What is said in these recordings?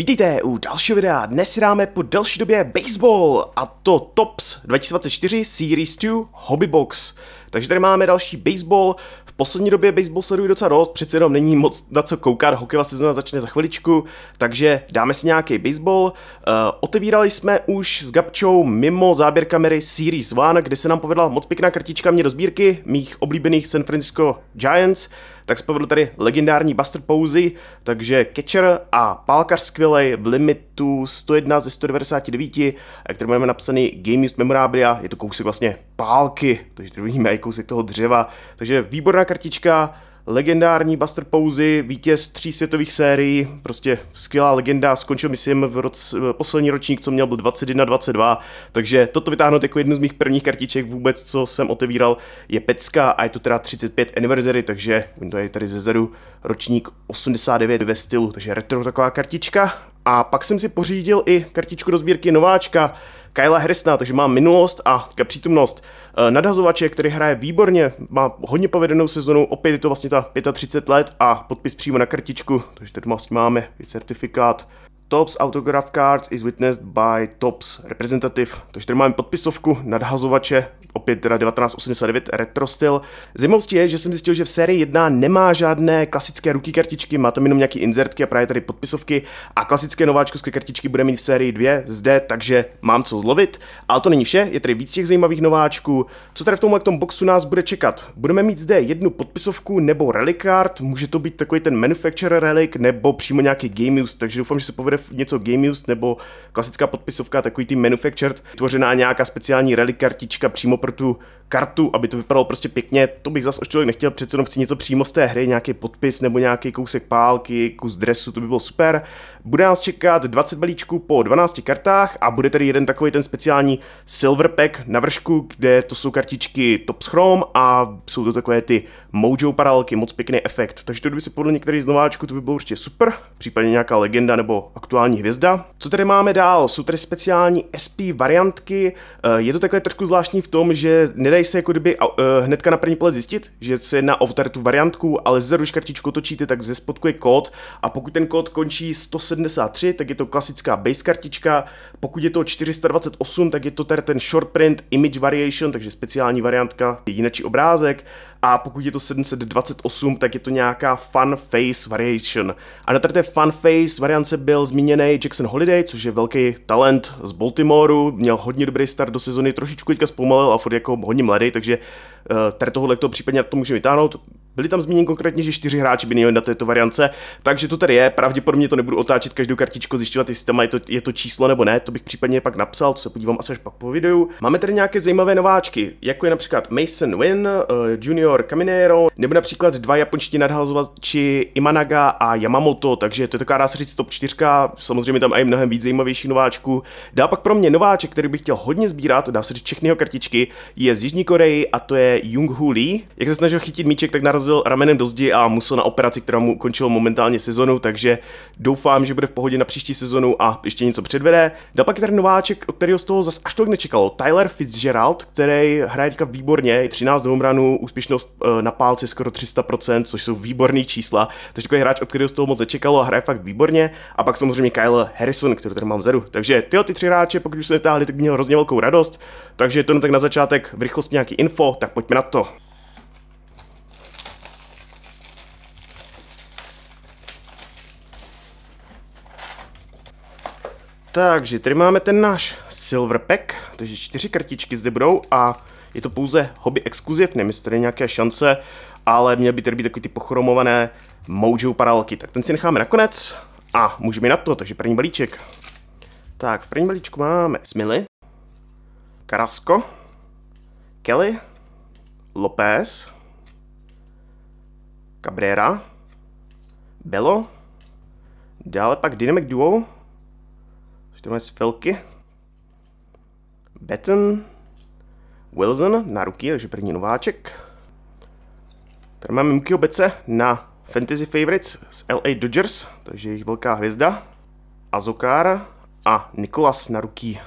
Vítejte u dalšího videa. Dnes si dáme po delší době baseball a to TOPS 2024 Series 2 Hobby Box. Takže tady máme další baseball. V poslední době baseball sleduji docela dost, přeci jenom není moc na co koukat, hokejová sezona začne za chviličku, takže dáme si nějaký baseball. Uh, otevírali jsme už s Gabčou mimo záběr kamery Series 1, kde se nám povedla moc pěkná kartička mě do sbírky mých oblíbených San Francisco Giants tak povedl tady legendární Buster Posey, takže catcher a pálkař skvělej v limitu 101 ze 199, eh, který máme napsaný Game Used Memorabilia, je to kousek vlastně pálky, takže tady vidíme, kousek toho dřeva. Takže výborná kartička, legendární Buster Posey, vítěz tří světových sérií, prostě skvělá legenda, skončil myslím v roc, poslední ročník, co měl, byl 21-22, takže toto vytáhnout jako jednu z mých prvních kartiček vůbec, co jsem otevíral, je pecka a je to teda 35 anniversary, takže to je tady zezadu ročník 89 ve stylu, takže retro taková kartička, a pak jsem si pořídil i kartičku do sbírky nováčka Kyla Harrisona, takže má minulost a přítomnost eh, nadhazovače, který hraje výborně, má hodně povedenou sezonu, opět je to vlastně ta 35 let a podpis přímo na kartičku, takže teď vlastně máme i certifikát. Tops Autograph Cards is witnessed by Tops Representative, takže tady máme podpisovku nadhazovače opět teda 1989 retro styl. Zajímavostí je, že jsem zjistil, že v sérii 1 nemá žádné klasické ruky kartičky, má tam jenom nějaký inzertky a právě tady podpisovky a klasické nováčkovské kartičky bude mít v sérii 2 zde, takže mám co zlovit. Ale to není vše, je tady víc těch zajímavých nováčků. Co tady v tomhle tom boxu nás bude čekat? Budeme mít zde jednu podpisovku nebo relikard, může to být takový ten manufacturer relik nebo přímo nějaký game use, takže doufám, že se povede něco game use nebo klasická podpisovka, takový ty manufactured, tvořená nějaká speciální relikartička přímo pro tu kartu, aby to vypadalo prostě pěkně, to bych zase člověk nechtěl, přece jenom chci něco přímo z té hry, nějaký podpis nebo nějaký kousek pálky, kus dresu, to by bylo super. Bude nás čekat 20 balíčků po 12 kartách a bude tady jeden takový ten speciální silver pack na vršku, kde to jsou kartičky top Chrome a jsou to takové ty mojo paralelky, moc pěkný efekt. Takže to kdyby se podle některých z nováčků, to by bylo určitě super, případně nějaká legenda nebo aktuální hvězda. Co tady máme dál? Jsou tady speciální SP variantky, eh, je to takové trošku zvláštní v tom, že nedají se jako kdyby uh, hnedka na první pohled zjistit, že se jedná o tu variantku, ale ze kartičku točíte, tak ze spodku je kód a pokud ten kód končí 173, tak je to klasická base kartička, pokud je to 428, tak je to tady ten short print image variation, takže speciální variantka, jinačí obrázek, a pokud je to 728, tak je to nějaká Fun Face Variation. A na té Fun Face variance byl zmíněný Jackson Holiday, což je velký talent z Baltimoreu, měl hodně dobrý start do sezony, trošičku teďka zpomalil a furt jako hodně mladý, takže Eh, tady tohohle to případně to může vytáhnout. Byli tam zmíněni konkrétně, že čtyři hráči by měli na této variance, takže to tady je. Pravděpodobně to nebudu otáčet každou kartičku, zjišťovat, jestli tam je to, je to číslo nebo ne, to bych případně pak napsal, to se podívám asi až pak po videu. Máme tady nějaké zajímavé nováčky, jako je například Mason Win, eh, Junior Caminero, nebo například dva japonští nadhazovači Imanaga a Yamamoto, takže to je taková, dá se říct, top 4, samozřejmě tam je mnohem víc zajímavějších nováčků. Dá pak pro mě nováček, který bych chtěl hodně sbírat, dá se říct všechny kartičky, je z Jižní Koreji a to je jung Hu Lee. Jak se snažil chytit míček, tak narazil ramenem do zdi a musel na operaci, která mu končila momentálně sezonu, takže doufám, že bude v pohodě na příští sezonu a ještě něco předvede. Dal pak je tady nováček, od kterého z toho zase až tolik nečekalo. Tyler Fitzgerald, který hraje teďka výborně, 13 domranů, úspěšnost eh, na pálci skoro 300%, což jsou výborné čísla. Takže takový hráč, od kterého z toho moc nečekalo a hraje fakt výborně. A pak samozřejmě Kyle Harrison, který tady mám vzadu. Takže tyhle ty tři hráče, pokud jsme netáhli, tak měl hrozně velkou radost. Takže to tak na začátek v rychlosti nějaký info, tak pojďme na to. Takže tady máme ten náš silver pack, takže čtyři kartičky zde budou a je to pouze hobby exkluziv, nevím, jestli tady nějaké šance, ale měly by tady být takový ty pochromované mojo paralelky. Tak ten si necháme nakonec a můžeme na to, takže první balíček. Tak, v první balíčku máme Smily, Karasko, Kelly, López, Cabrera, Belo, dále pak Dynamic Duo, to máme z Filky, Betten, Wilson na ruky, takže první nováček. Tady máme Mukio Bece na Fantasy Favorites z LA Dodgers, takže jejich velká hvězda. Azokar a Nikolas na ruky.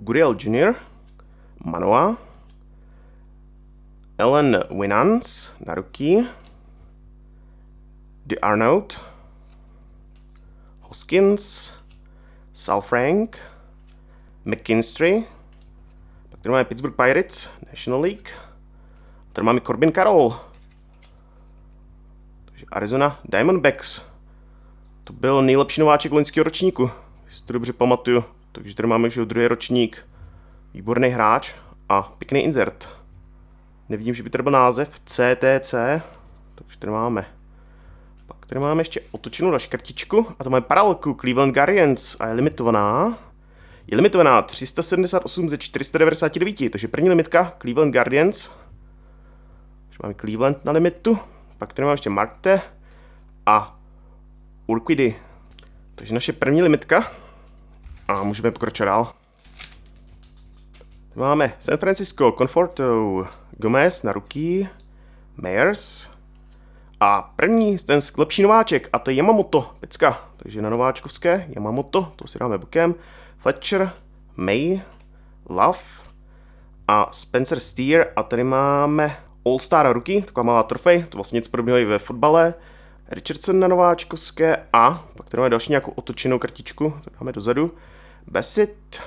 Guriel Jr., Manoa, Ellen Winans, Naruki, De Arnaud, Hoskins, Sal Frank, McKinstry, pak tady máme Pittsburgh Pirates, National League, tady máme Corbin Carroll, takže Arizona Diamondbacks, to byl nejlepší nováček loňského ročníku, jestli to dobře pamatuju. Takže tady máme už druhý ročník. Výborný hráč a pěkný insert. Nevidím, že by tady byl název CTC. Takže tady máme. Pak tady máme ještě otočenou na škrtičku. A to máme paralelku Cleveland Guardians a je limitovaná. Je limitovaná 378 ze 499, takže první limitka Cleveland Guardians. Takže máme Cleveland na limitu. Pak tady máme ještě Marte a Urquidy. Takže naše první limitka a můžeme pokračovat dál. Máme San Francisco, Conforto, Gomez na ruky, Mayers a první ten lepší nováček a to je Yamamoto, pecka. Takže na nováčkovské Yamamoto, to si dáme bokem, Fletcher, May, Love a Spencer Steer a tady máme All Star ruky, taková malá trofej, to vlastně nic podobného i ve fotbale. Richardson na nováčkovské a pak tady máme další nějakou otočenou kartičku, to dáme dozadu. Besit,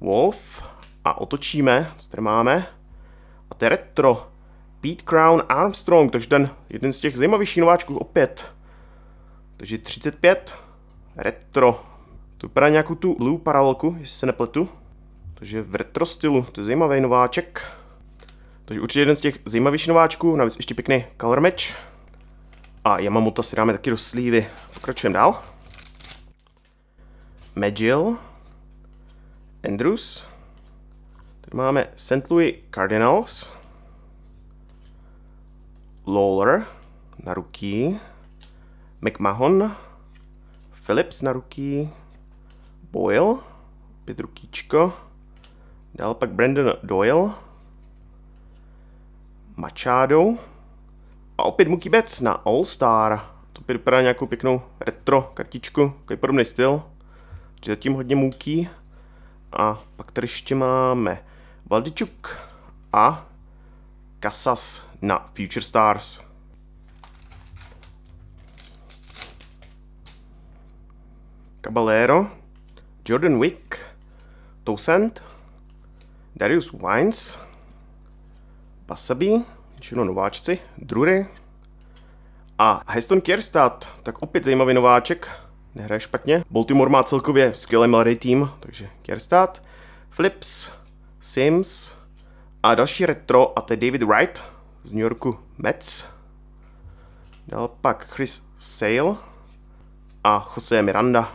Wolf a otočíme, co tady máme. A to je retro. Pete Crown Armstrong, takže ten jeden z těch zajímavějších nováčků opět. Takže 35, retro. To vypadá nějakou tu blue paralelku, jestli se nepletu. Takže v retro stylu, to je zajímavý nováček. Takže určitě jeden z těch zajímavějších nováčků, navíc ještě pěkný color match. A Yamamoto si dáme taky do slívy. Pokračujeme dál. Magill, Andrews, tady máme St. Louis Cardinals, Lawler na ruky, McMahon, Phillips na ruky, Boyle, pět rukíčko, dál pak Brandon Doyle, Machado a opět Mookie Betts na All Star. To opět vypadá nějakou pěknou retro kartičku, takový podobný styl. Zatím hodně můký. A pak tady ještě máme Valdičuk a Kasas na Future Stars. Caballero, Jordan Wick, Toussaint, Darius Wines, Basabi, většinou nováčci, Drury a Heston Kierstad, tak opět zajímavý nováček, nehraje špatně. Baltimore má celkově skvělý mladý tým, takže Kerstad, Flips, Sims a další retro a to je David Wright z New Yorku Mets. Dal pak Chris Sale a Jose Miranda.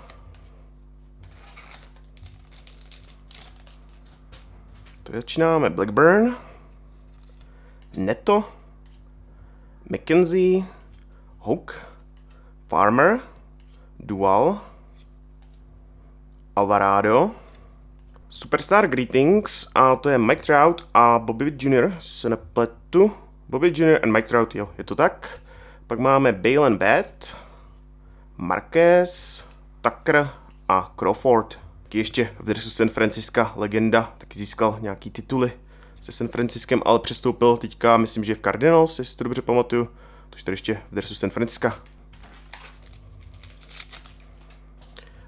To začínáme Blackburn, Neto, McKenzie, Hook, Farmer, Dual, Alvarado, Superstar Greetings a to je Mike Trout a Bobby Jr. se nepletu. Bobby Jr. and Mike Trout, jo, je to tak. Pak máme Bale and Bat, Marquez, Tucker a Crawford. Taky ještě v dresu San Francisca legenda, taky získal nějaký tituly se San Franciskem, ale přestoupil teďka, myslím, že v Cardinals, jestli to dobře pamatuju, takže tady ještě v dresu San Francisca.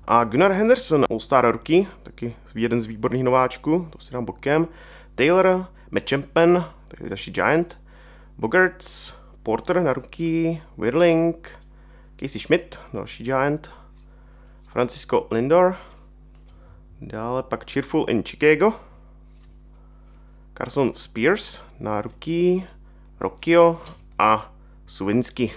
A Gunnar Henderson, All-Star rookie, taky jeden z výborných nováčků, to si dám bokem. Taylor, McChampen, taky další Giant, Bogarts, Porter na ruky, Wirling, Casey Schmidt, další Giant, Francisco Lindor, dále pak Cheerful in Chicago, Carson Spears na ruky, Rocchio a Suvinsky.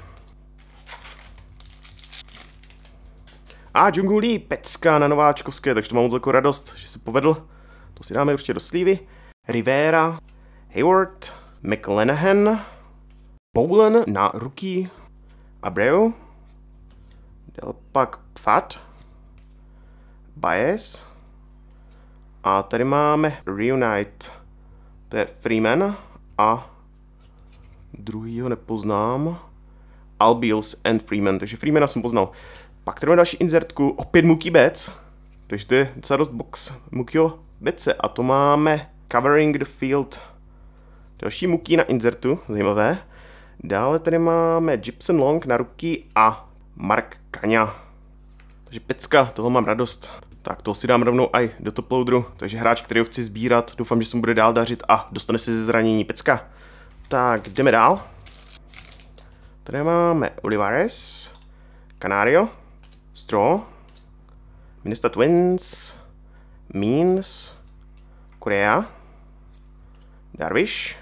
A Džungulí pecka na Nováčkovské, takže to mám moc jako radost, že se povedl. To si dáme určitě do slívy. Rivera, Hayward, McLenahan, Bowlen na ruky Abreu, Delpak Fat, Baez a tady máme Reunite, to je Freeman a druhýho nepoznám, Albiels and Freeman, takže Freemana jsem poznal. Pak tady máme další insertku opět Mookie Betts, takže to je docela dost box Mukio Betce a to máme Covering the Field. Další Muky na insertu zajímavé. Dále tady máme Gibson Long na ruky a Mark Kania. Takže pecka, toho mám radost. Tak to si dám rovnou i do top loaderu, takže hráč, který ho chci sbírat, doufám, že se mu bude dál dařit a dostane se ze zranění pecka. Tak jdeme dál. Tady máme Olivares, Canario, straw, Minister Twins, Means, Korea, Darwish,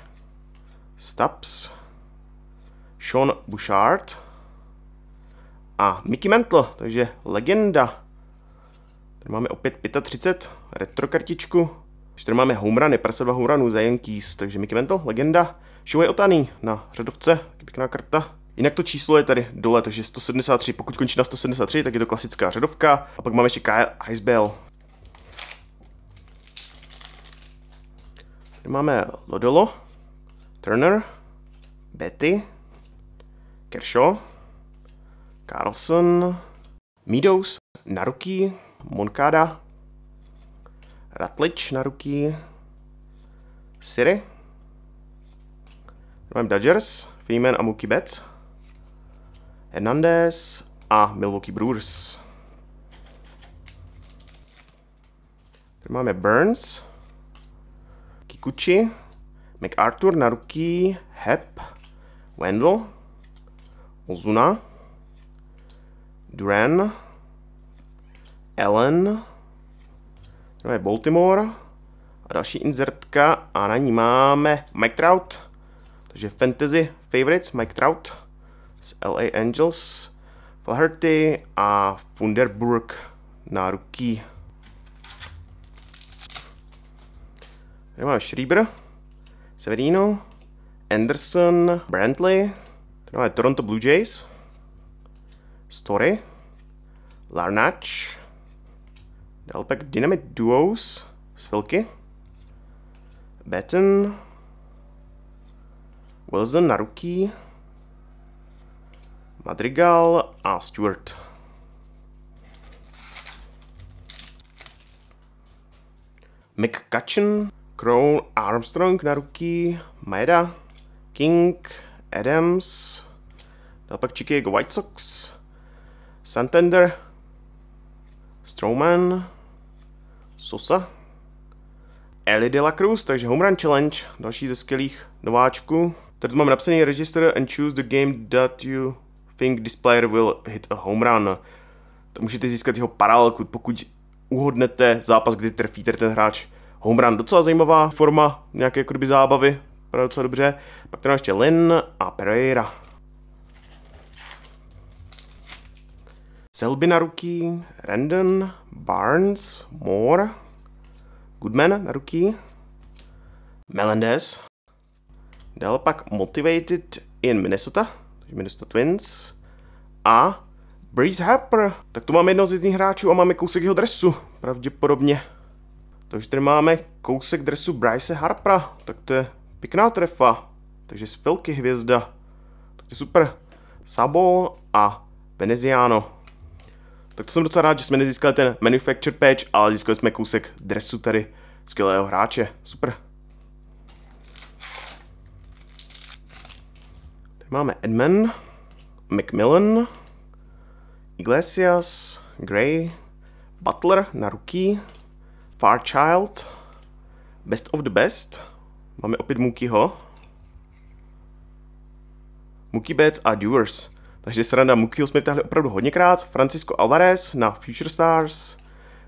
Stubbs, Sean Bouchard a Mickey Mantle, takže legenda. Tady máme opět 35, retro kartičku. Ještě tady máme homerany, 52 homeranů za Yankees, takže Mickey Mantle, legenda. Shohei Otani na řadovce, pěkná karta. Jinak to číslo je tady dole, takže 173. Pokud končí na 173, tak je to klasická řadovka. A pak máme ještě Kyle Icebell. Tady máme Lodolo, Turner, Betty, Kershaw, Carlson, Meadows, Naruki, Moncada, Ratlič, Naruki, Siri, Máme Dodgers, Freeman a Mookie Betts. Hernandez a Milwaukee Brewers. Tady máme Burns, Kikuchi, McArthur, Naruki, Hep, Wendell, Ozuna, Duran, Allen, tady máme Baltimore a další inzertka a na ní máme Mike Trout, takže Fantasy Favorites Mike Trout z LA Angels, Flaherty a Funderburg na ruky. Tady máme Schreiber, Severino, Anderson, Brantley, tady máme Toronto Blue Jays, Story, Larnach, Dále pak Dynamite Duos z Filky, Batten, Wilson na rookie, Madrigal a Stewart. McCutcheon, Crown Armstrong na ruky, Maeda, King, Adams, dal no, pak Chicago White Sox, Santander, Strowman, Sosa, Eli de la Cruz, takže Home Run Challenge, další ze skvělých nováčků. Tady mám napsaný register and choose the game that you Think this player will hit a home run. To můžete získat jeho paralelku, pokud uhodnete zápas, kdy trefíte ten hráč home run. Docela zajímavá forma nějaké jako kdyby zábavy, docela dobře. Pak tam ještě Lin a Pereira. Selby na ruky, Rendon, Barnes, Moore, Goodman na ruky, Melendez, dal pak Motivated in Minnesota, takže Minnesota Twins a Breeze Harper. Tak tu máme jedno z jiných hráčů a máme kousek jeho dresu, pravděpodobně. Takže tady máme kousek dresu Bryce Harpera, tak to je pěkná trefa. Takže z filky hvězda. Tak to je super. Sabo a Veneziano. Tak to jsem docela rád, že jsme nezískali ten manufactured patch, ale získali jsme kousek dresu tady skvělého hráče. Super. Máme Edmund, McMillan, Iglesias, Gray, Butler na ruky, Farchild, Best of the Best, máme opět Mukiho, Muki Bets a Dewars. Takže sranda Mukiho jsme vytáhli opravdu hodněkrát, Francisco Alvarez na Future Stars,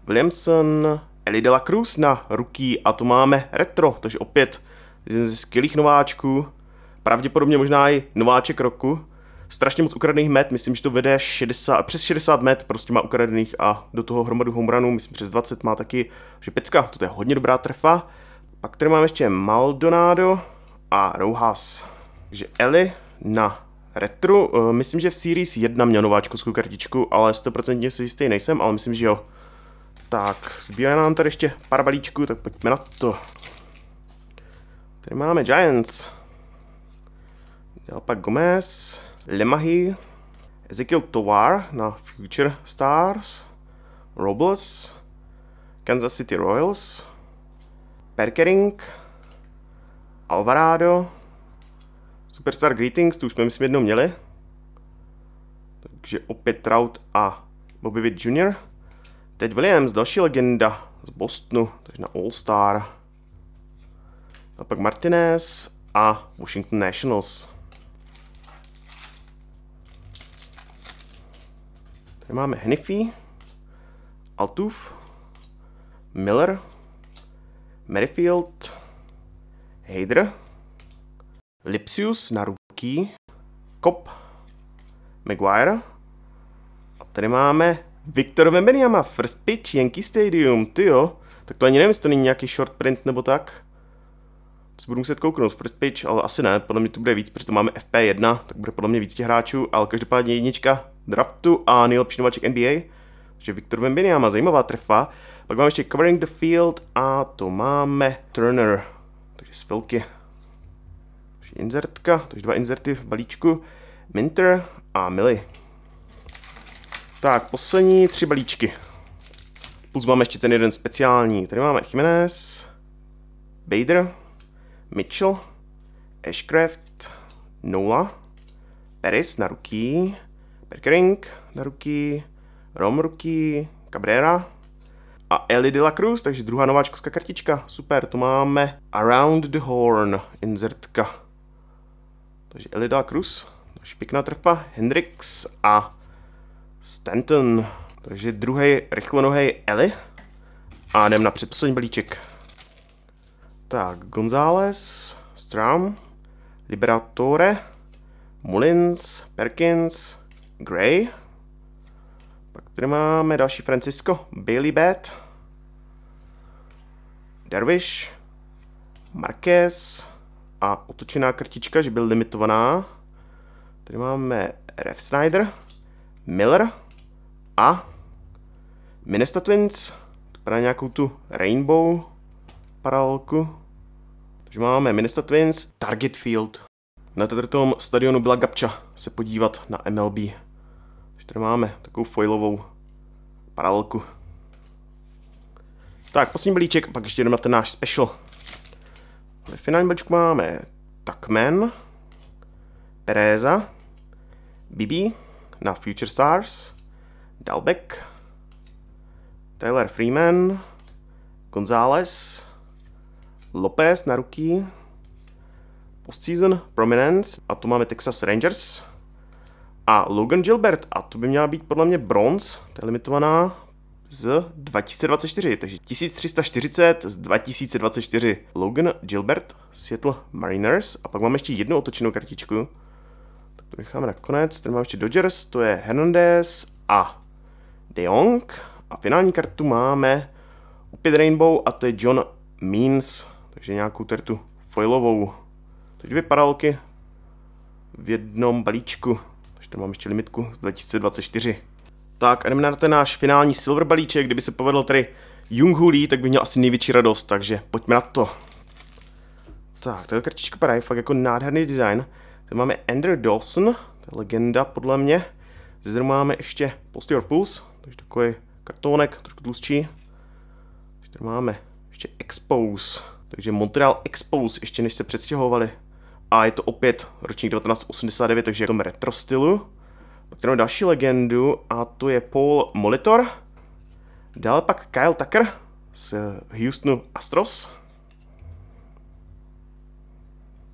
Williamson, Eli de la Cruz na ruky a to máme retro, takže opět jeden ze skvělých nováčků pravděpodobně možná i nováček roku. Strašně moc ukradených met, myslím, že to vede 60, přes 60 met prostě má ukradených a do toho hromadu homranů, myslím přes 20 má taky, že pecka, to je hodně dobrá trefa. Pak tady máme ještě Maldonado a Rouhas. Takže Eli na retru, eh, myslím, že v Series 1 měl nováčkovskou kartičku, ale 100% si jistý nejsem, ale myslím, že jo. Tak, zbývá nám tady ještě pár balíčků, tak pojďme na to. Tady máme Giants. Pak Gomez, Lemahy, Ezekiel Tovar na Future Stars, Robles, Kansas City Royals, Perkering, Alvarado, Superstar Greetings, tu už jsme myslím jednou měli. Takže opět Trout a Bobby Witt Jr. Ted Williams, další legenda z Bostonu, takže na All-Star. A pak Martinez a Washington Nationals. Tady máme Hnifi, Altuf, Miller, Merrifield, Heider, Lipsius na ruky, Kop, Maguire. A tady máme Viktor Vembeniama, first pitch, Yankee Stadium, ty jo. Tak to ani nevím, jestli to není nějaký short print nebo tak. To si budu muset kouknout, first pitch, ale asi ne, podle mě to bude víc, protože to máme FP1, tak bude podle mě víc těch hráčů, ale každopádně jednička draftu a nejlepší nováček NBA, takže Viktor má zajímavá trefa. Pak máme ještě Covering the Field a to máme Turner, takže z filky. Takže insertka, takže dva inzerty v balíčku, Minter a Milly. Tak, poslední tři balíčky. Plus máme ještě ten jeden speciální. Tady máme Jiménez, Bader, Mitchell, Ashcraft, Nola, Peris na ruky, Perkering, Rom ruky, Cabrera a Ellie de la Cruz, takže druhá nováčkovská kartička. Super, tu máme Around the Horn, insertka, Takže Ellie de la Cruz, další pěkná trpa, Hendrix a Stanton. Takže druhý rychlonohý Eli. A jdem na předposlední balíček. Tak, González, Stram, Liberatore, Mullins, Perkins, Gray. Pak tady máme další Francisco, Bailey Bat, Dervish, Marquez a otočená kartička, že byl limitovaná. Tady máme Rev Snyder, Miller a Minnesota Twins. Vypadá nějakou tu Rainbow paralelku. Takže máme Minnesota Twins, Target Field. Na tom stadionu byla Gabča se podívat na MLB. Tady máme takovou foilovou paralelku. Tak, poslední balíček, pak ještě jdeme na ten náš special. Ve finálním balíčku máme Takmen, Pereza, Bibi na Future Stars, Dalbeck, Taylor Freeman, González, Lopez na ruky, Postseason Prominence a tu máme Texas Rangers, a Logan Gilbert, a to by měla být podle mě bronz, to je limitovaná, z 2024, takže 1340 z 2024. Logan Gilbert, Seattle Mariners a pak mám ještě jednu otočenou kartičku. Tak to necháme nakonec, tady mám ještě Dodgers, to je Hernandez a De Jong. A finální kartu máme opět Rainbow a to je John Means, takže nějakou tertu foilovou. to dvě paralky v jednom balíčku že tam mám ještě limitku z 2024. Tak a jdeme na ten náš finální silver balíček, kdyby se povedlo tady Jung Lee, tak by měl asi největší radost, takže pojďme na to. Tak, tato kartička vypadá fakt jako nádherný design. Tady máme Andrew Dawson, to je legenda podle mě. Zde máme ještě Posterior Pulse, takže takový kartonek, trošku tlustší. Tady máme ještě Expose, takže Montreal Expose, ještě než se přestěhovali a je to opět ročník 1989, takže je to retro stylu. Pak tady další legendu a to je Paul Molitor. Dále pak Kyle Tucker z Houstonu Astros.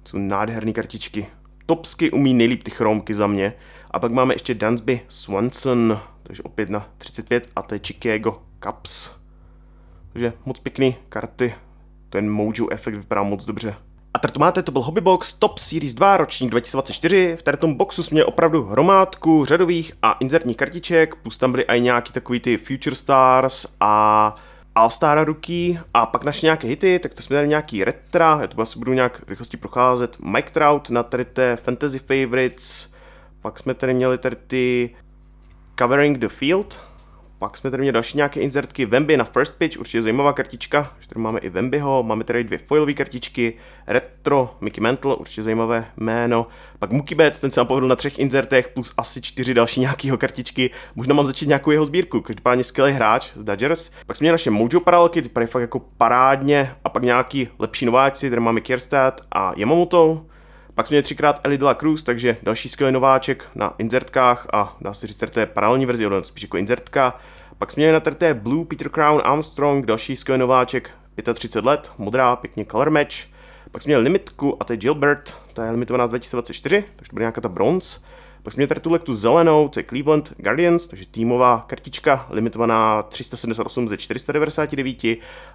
Jsou nádherné kartičky. Topsky umí nejlíp ty chromky za mě. A pak máme ještě Dansby Swanson, takže opět na 35 a to je Chicago Cups. Takže moc pěkný karty. Ten mojo efekt vypadá moc dobře. A tady to máte, to byl Hobbybox Top Series 2 ročník 2024. V tom boxu jsme měli opravdu hromádku řadových a inzertních kartiček, plus tam byly i nějaký takový ty Future Stars a All-Star ruky a pak naše nějaké hity, tak to jsme dali nějaký retra, já to asi budu nějak rychlosti procházet. Mike Trout na tady té Fantasy Favorites, pak jsme tady měli tady ty Covering the Field, pak jsme tady měli další nějaké insertky Vemby na first pitch, určitě zajímavá kartička. Už tady máme i Vembyho, máme tady dvě foilové kartičky. Retro, Mickey Mantle, určitě zajímavé jméno. Pak Mookie Betts, ten se nám povedl na třech insertech plus asi čtyři další nějakého kartičky. Možná mám začít nějakou jeho sbírku. Každopádně skvělý hráč z Dodgers. Pak jsme měli naše Mojo paralelky, ty fakt jako parádně. A pak nějaký lepší nováci, tady máme Kierstad a Yamamoto. Pak jsme měli třikrát Ellie de la Cruz, takže další skvělý nováček na insertkách a dá se říct, to je paralelní verzi, ono spíš jako insertka. Pak jsme měli na trté Blue Peter Crown Armstrong, další skvělý nováček, 35 let, modrá, pěkně color match. Pak jsme měli limitku a to je Gilbert, ta je limitovaná z 2024, takže to bude nějaká ta bronz. Pak jsme měli tertulek tu zelenou, to je Cleveland Guardians, takže týmová kartička limitovaná 378 ze 499.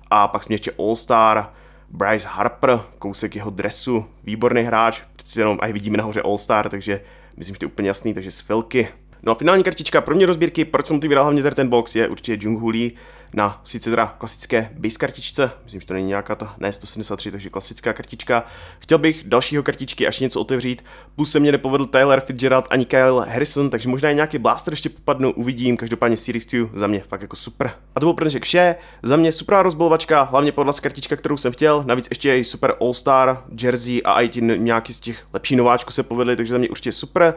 A pak jsme ještě All Star, Bryce Harper, kousek jeho dresu, výborný hráč, přeci jenom aj vidíme nahoře All-Star, takže myslím, že to je úplně jasný, takže z filky. No a finální kartička pro mě rozbírky, proč jsem ty vydal hlavně ten box, je určitě Jung Huli, na sice teda klasické base kartičce, myslím, že to není nějaká ta, ne 173, takže klasická kartička. Chtěl bych dalšího kartičky až něco otevřít, plus se mě nepovedl Tyler Fitzgerald ani Kyle Harrison, takže možná nějaký blaster ještě popadnu, uvidím, každopádně Series 2 za mě fakt jako super. A to bylo pro dnešek vše, za mě super rozbalovačka, hlavně podle kartička, kterou jsem chtěl, navíc ještě i super All-Star, Jersey a i nějaký z těch lepší nováčků se povedly, takže za mě určitě super.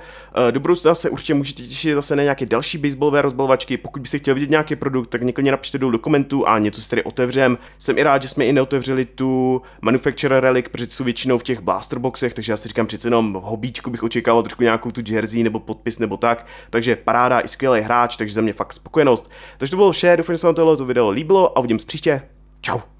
Eh, do budoucna se určitě můžete těšit zase na nějaké další baseballové rozbalovačky, pokud byste chtěl vidět nějaký produkt, tak někdy napište jdou dokumentů a něco si tady otevřem. Jsem i rád, že jsme i neotevřeli tu Manufacturer Relic, protože jsou většinou v těch blasterboxech, takže já si říkám přece jenom hobíčku bych očekával trošku nějakou tu jersey nebo podpis nebo tak. Takže paráda, i skvělý hráč, takže za mě fakt spokojenost. Takže to bylo vše, doufám, že se vám tohle video líbilo a uvidím příště. Ciao.